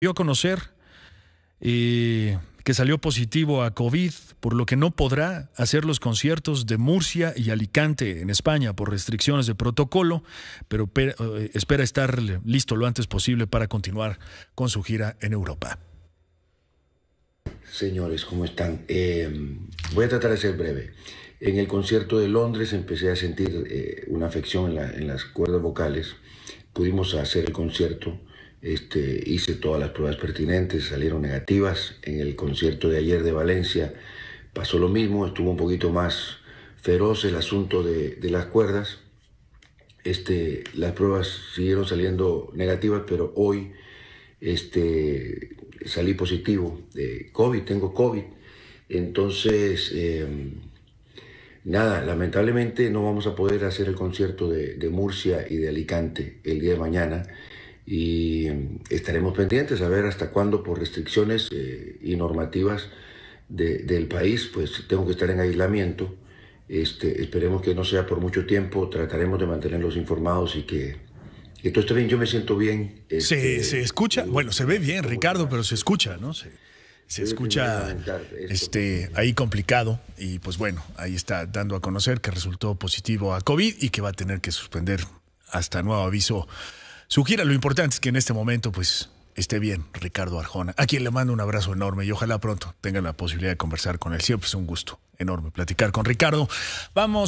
Vio a conocer que salió positivo a COVID, por lo que no podrá hacer los conciertos de Murcia y Alicante en España por restricciones de protocolo, pero eh, espera estar listo lo antes posible para continuar con su gira en Europa. Señores, ¿cómo están? Em, voy a tratar de ser breve. En el concierto de Londres empecé a sentir eh, una afección en, en las cuerdas vocales. Pudimos hacer el concierto este, hice todas las pruebas pertinentes, salieron negativas. En el concierto de ayer de Valencia pasó lo mismo, estuvo un poquito más feroz el asunto de, las cuerdas. Este, las pruebas siguieron saliendo negativas, pero hoy este, salí positivo de COVID, tengo COVID. Entonces, em, nada, lamentablemente no vamos a poder hacer el concierto de Murcia y de Alicante el día de mañana y estaremos pendientes a ver hasta cuándo por restricciones eh, y normativas del país, pues tengo que estar en aislamiento. Este, esperemos que no sea por mucho tiempo, trataremos de mantenerlos informados y que, esto está bien. Yo me siento bien. se, este, escucha, bueno, se ve bien, Ricardo, pero se escucha, ¿no? Se, se escucha este, ahí complicado y pues bueno, ahí está dando a conocer que resultó positivo a COVID y que va a tener que suspender hasta nuevo aviso Sugiera Lo importante es que en este momento, pues, esté bien Ricardo Arjona, a quien le mando un abrazo enorme y ojalá pronto tengan la posibilidad de conversar con él. Siempre es un gusto enorme platicar con Ricardo. Vamos.